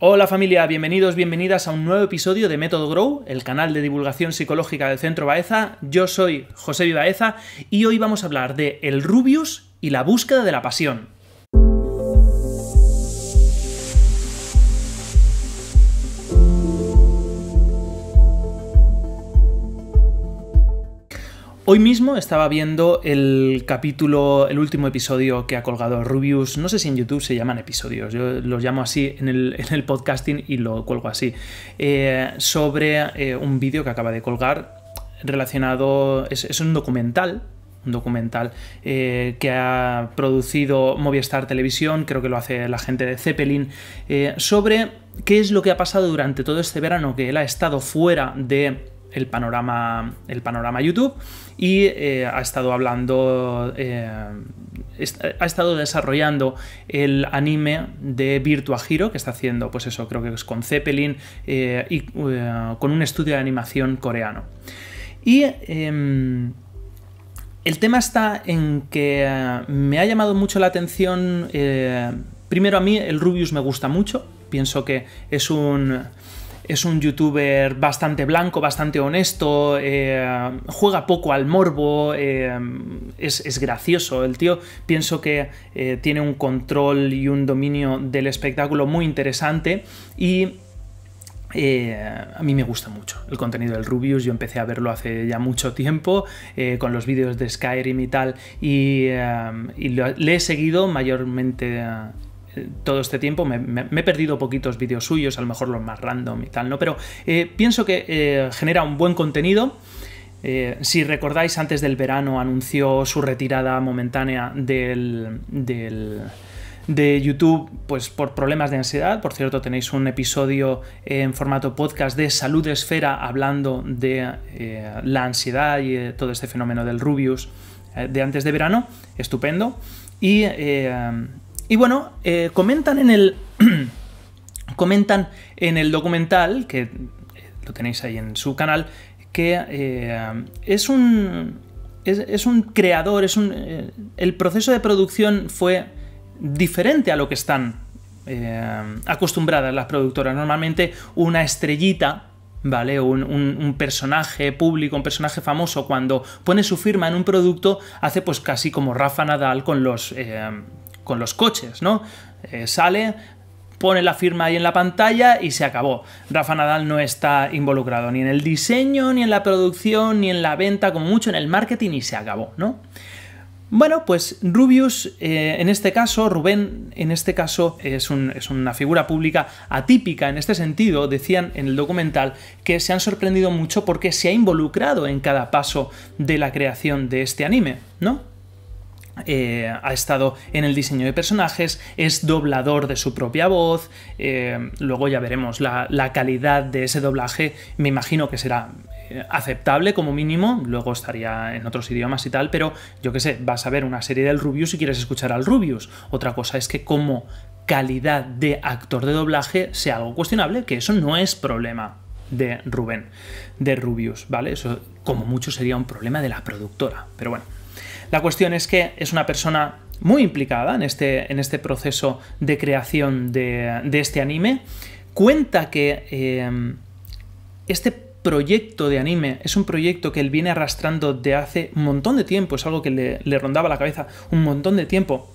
Hola familia, bienvenidos, bienvenidas a un nuevo episodio de Método Grow, el canal de divulgación psicológica del Centro Baeza. Yo soy José Vivaeza y hoy vamos a hablar de el Rubius y la búsqueda de la pasión. Hoy mismo estaba viendo el capítulo, el último episodio que ha colgado Rubius. No sé si en YouTube se llaman episodios, yo los llamo así en el, podcasting y lo cuelgo así. Eh, sobre eh, un vídeo que acaba de colgar relacionado. es, un documental un documental eh, que ha producido Movistar Televisión, creo que lo hace la gente de Zeppelin, sobre qué es lo que ha pasado durante todo este verano que él ha estado fuera de el panorama, el panorama YouTube y eh, ha estado hablando, eh, ha estado desarrollando el anime de Virtua Hero que está haciendo, pues eso, creo que es con Zeppelin eh, y con un estudio de animación coreano. Y em, el tema está en que me ha llamado mucho la atención, primero a mí el Rubius me gusta mucho, pienso que es un es un youtuber bastante blanco, bastante honesto, eh, juega poco al morbo, eh, es, gracioso. El tío pienso que eh, tiene un control y un dominio del espectáculo muy interesante y a mí me gusta mucho el contenido del Rubius, yo empecé a verlo hace ya mucho tiempo con los vídeos de Skyrim y tal, y, le he seguido mayormente todo este tiempo. Me, he perdido poquitos vídeos suyos, a lo mejor los más random y tal, ¿no? Pero eh, pienso que eh, genera un buen contenido. Eh, si recordáis, antes del verano anunció su retirada momentánea del, de YouTube, pues por problemas de ansiedad. Por cierto, tenéis un episodio en formato podcast de Salud Esfera hablando de la ansiedad y todo este fenómeno del Rubius de antes de verano. Estupendo. Y y bueno, eh, comentan en el. comentan en el documental, que eh, lo tenéis ahí en su canal, que eh, es un. Es, un creador, es un. el proceso de producción fue diferente a lo que están acostumbradas las productoras. Normalmente una estrellita ¿vale? Un, un, personaje público, un personaje famoso, cuando pone su firma en un producto, hace pues casi como Rafa Nadal con los con los coches, ¿no? Eh, sale, pone la firma ahí en la pantalla y se acabó. Rafa Nadal no está involucrado ni en el diseño, ni en la producción, ni en la venta, como mucho en el marketing y se acabó, ¿no? Bueno, pues Rubius, eh, en este caso, Rubén, en este caso, es, una figura pública atípica en este sentido. Decían en el documental que se han sorprendido mucho porque se ha involucrado en cada paso de la creación de este anime, ¿no? Eh, ha estado en el diseño de personajes, es doblador de su propia voz, eh, luego ya veremos la, calidad de ese doblaje, me imagino que será eh, aceptable como mínimo, luego estaría en otros idiomas y tal, pero yo que sé, vas a ver una serie del Rubius si quieres escuchar al Rubius. Otra cosa es que como calidad de actor de doblaje sea algo cuestionable, que eso no es problema de Rubén, de Rubius, ¿vale? Eso como mucho sería un problema de la productora, pero bueno. La cuestión es que es una persona muy implicada en este, en este proceso de creación de, este anime. Cuenta que eh, este proyecto de anime, es un proyecto que él viene arrastrando de hace un montón de tiempo, es algo que le, rondaba la cabeza un montón de tiempo,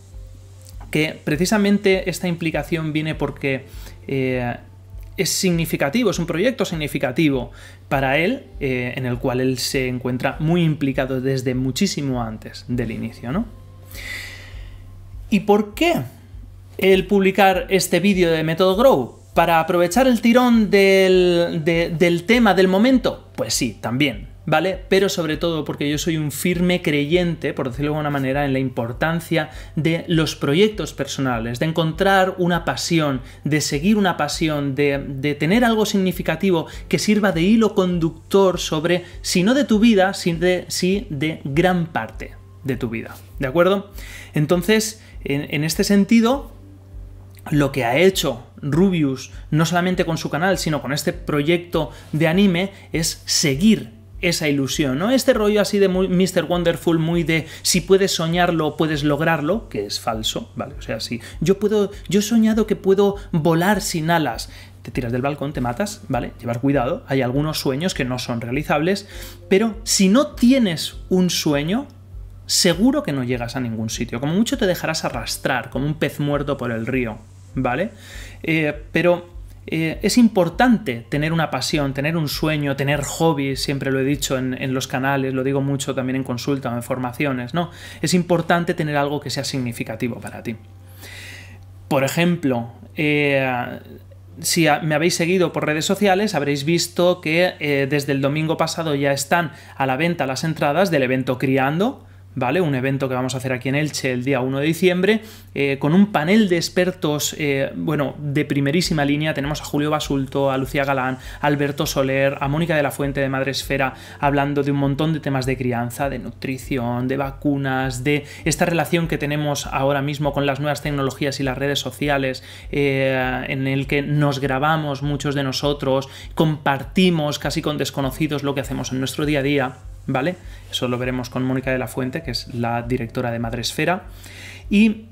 que precisamente esta implicación viene porque eh, es significativo, es un proyecto significativo para él, eh, en el cual él se encuentra muy implicado desde muchísimo antes del inicio, ¿no? ¿Y por qué el publicar este vídeo de Método Grow? ¿Para aprovechar el tirón del, del tema del momento? Pues sí, también. ¿vale? Pero sobre todo porque yo soy un firme creyente, por decirlo de alguna manera, en la importancia de los proyectos personales, de encontrar una pasión, de seguir una pasión, de, tener algo significativo que sirva de hilo conductor sobre, si no de tu vida, si de, sí de gran parte de tu vida, ¿de acuerdo? Entonces, en, en este sentido, lo que ha hecho Rubius, no solamente con su canal, sino con este proyecto de anime, es seguir esa ilusión, ¿no? Este rollo así de muy Mr. Wonderful, muy de si puedes soñarlo, puedes lograrlo, que es falso, ¿vale? O sea, si yo puedo, yo he soñado que puedo volar sin alas, te tiras del balcón, te matas, ¿vale? Llevar cuidado, hay algunos sueños que no son realizables, pero si no tienes un sueño, seguro que no llegas a ningún sitio, como mucho te dejarás arrastrar como un pez muerto por el río, ¿vale? Eh, pero eh, es importante tener una pasión, tener un sueño, tener hobbies, siempre lo he dicho en, los canales, lo digo mucho también en consulta o en formaciones, ¿no? Es importante tener algo que sea significativo para ti. Por ejemplo, eh, si me habéis seguido por redes sociales, habréis visto que eh, desde el domingo pasado ya están a la venta las entradas del evento Criando, ¿vale? Un evento que vamos a hacer aquí en Elche el día 1 de diciembre, eh, con un panel de expertos, eh, bueno, de primerísima línea. Tenemos a Julio Basulto, a Lucía Galán, a Alberto Soler, a Mónica de la Fuente de Madre Esfera, hablando de un montón de temas de crianza, de nutrición, de vacunas, de esta relación que tenemos ahora mismo con las nuevas tecnologías y las redes sociales, eh, en el que nos grabamos muchos de nosotros, compartimos casi con desconocidos lo que hacemos en nuestro día a día. ¿vale? Eso lo veremos con Mónica de la Fuente, que es la directora de Madresfera. Y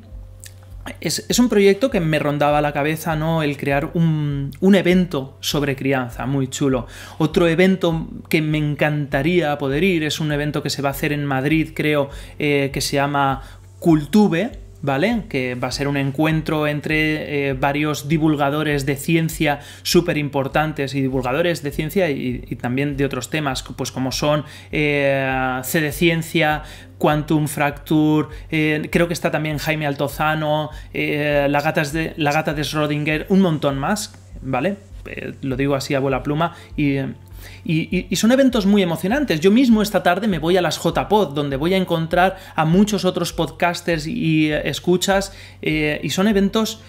es, un proyecto que me rondaba la cabeza, ¿no? El crear un, un, evento sobre crianza, muy chulo. Otro evento que me encantaría poder ir es un evento que se va a hacer en Madrid, creo, eh, que se llama Cultube, ¿vale? Que va a ser un encuentro entre eh, varios divulgadores de ciencia súper importantes y divulgadores de ciencia y, también de otros temas, pues como son eh, C de Ciencia, Quantum Fracture, eh, creo que está también Jaime Altozano, eh, la, gata de, la gata de Schrödinger, un montón más, ¿vale? lo digo así a bola pluma y y, son eventos muy emocionantes. Yo mismo esta tarde me voy a las JPod, donde voy a encontrar a muchos otros podcasters y eh, escuchas, eh, y son eventos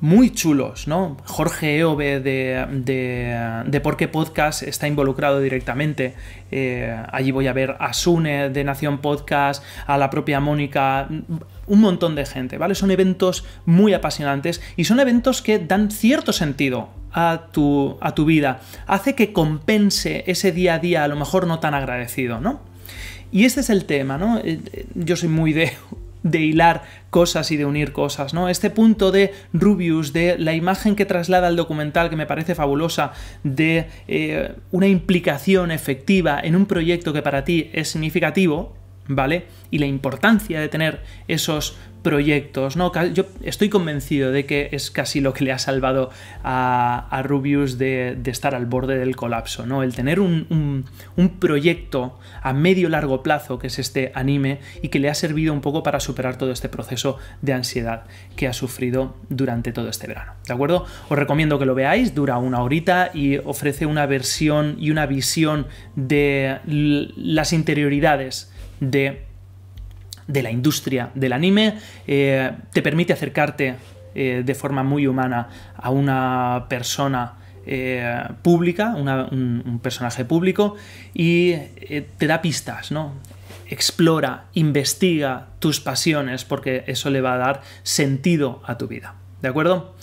muy chulos, ¿no? Jorge Eove de, Por qué Podcast está involucrado directamente. Eh, allí voy a ver a Sune de Nación Podcast, a la propia Mónica, un montón de gente, ¿vale? Son eventos muy apasionantes y son eventos que dan cierto sentido a tu, a tu vida, hace que compense ese día a día a lo mejor no tan agradecido, ¿no? Y este es el tema, ¿no? Eh, eh, yo soy muy de de hilar cosas y de unir cosas, ¿no? Este punto de Rubius, de la imagen que traslada el documental, que me parece fabulosa, de eh, una implicación efectiva en un proyecto que para ti es significativo, ¿vale? Y la importancia de tener esos proyectos, ¿no? Yo estoy convencido de que es casi lo que le ha salvado a, a Rubius de, estar al borde del colapso, ¿no? El tener un, un proyecto a medio largo plazo, que es este anime, y que le ha servido un poco para superar todo este proceso de ansiedad que ha sufrido durante todo este verano, ¿de acuerdo? Os recomiendo que lo veáis, dura una horita y ofrece una versión y una visión de las interioridades de de la industria del anime, eh, te permite acercarte eh, de forma muy humana a una persona eh, pública, un, personaje público, y te da pistas, ¿no? Explora, investiga tus pasiones, porque eso le va a dar sentido a tu vida. ¿De acuerdo?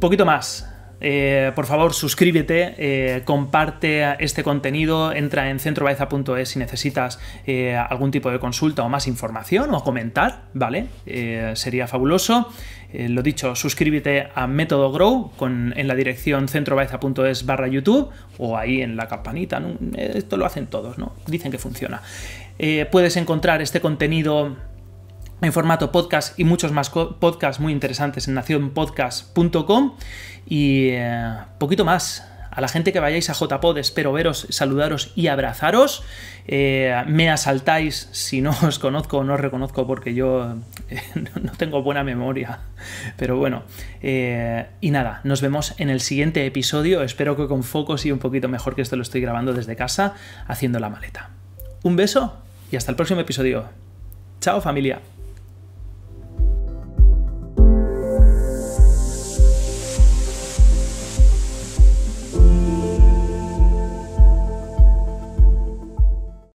Poquito más eh, por favor, suscríbete, eh, comparte este contenido, entra en centrobaeza.es si necesitas eh, algún tipo de consulta o más información o comentar, ¿vale? sería fabuloso. lo dicho, suscríbete a Método Grow en la dirección centrobaeza.es barra YouTube o ahí en la campanita. Esto lo hacen todos, ¿no? Dicen que funciona. puedes encontrar este contenido en formato podcast y muchos más podcasts muy interesantes en nacionpodcast.com y eh, poquito más. A la gente que vayáis a JPod espero veros, saludaros y abrazaros. Eh, me asaltáis si no os conozco o no os reconozco porque yo eh, no tengo buena memoria. Pero bueno, y nada, nos vemos en el siguiente episodio. Espero que con focos y un poquito mejor que esto lo estoy grabando desde casa haciendo la maleta. Un beso y hasta el próximo episodio. Chao familia.